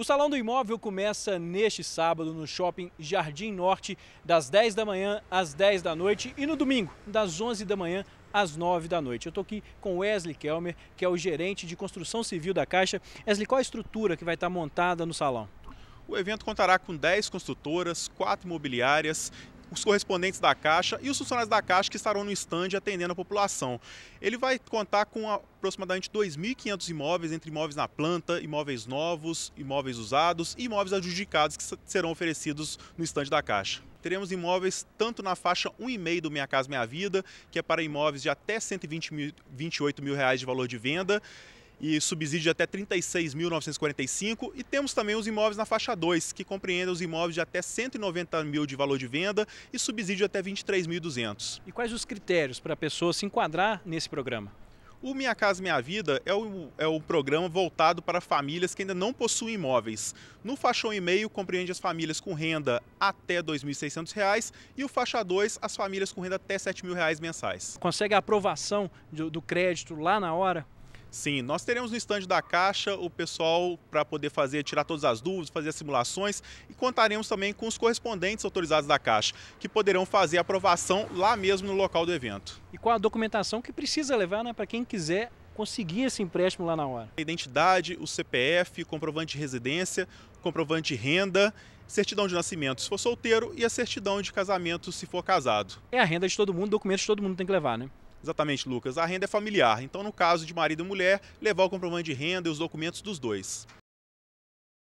O Salão do Imóvel começa neste sábado no Shopping Jardim Norte, das 10 da manhã às 10 da noite e no domingo, das 11 da manhã às 9 da noite. Eu estou aqui com Wesley Kelmer, que é o gerente de construção civil da Caixa. Wesley, qual a estrutura que vai estar montada no salão? O evento contará com 10 construtoras, 4 imobiliárias os correspondentes da Caixa e os funcionários da Caixa que estarão no estande atendendo a população. Ele vai contar com aproximadamente 2.500 imóveis, entre imóveis na planta, imóveis novos, imóveis usados e imóveis adjudicados que serão oferecidos no estande da Caixa. Teremos imóveis tanto na faixa 1,5 do Minha Casa Minha Vida, que é para imóveis de até 128 mil reais de valor de venda, e subsídio de até 36.945 e temos também os imóveis na faixa 2, que compreendem os imóveis de até 190 mil de valor de venda e subsídio até 23.200. E quais os critérios para a pessoa se enquadrar nesse programa? O Minha Casa Minha Vida é o, é o programa voltado para famílias que ainda não possuem imóveis. No faixa 1,5 compreende as famílias com renda até R$ 2.600 e o faixa 2 as famílias com renda até R$ 7.000 mensais. Consegue a aprovação do, do crédito lá na hora? Sim, nós teremos no estande da Caixa o pessoal para poder fazer, tirar todas as dúvidas, fazer as simulações e contaremos também com os correspondentes autorizados da Caixa, que poderão fazer a aprovação lá mesmo no local do evento. E qual a documentação que precisa levar né, para quem quiser conseguir esse empréstimo lá na hora? A identidade, o CPF, comprovante de residência, comprovante de renda, certidão de nascimento se for solteiro e a certidão de casamento se for casado. É a renda de todo mundo, documentos que todo mundo tem que levar, né? Exatamente, Lucas. A renda é familiar. Então, no caso de marido e mulher, levar o comprovante de renda e os documentos dos dois.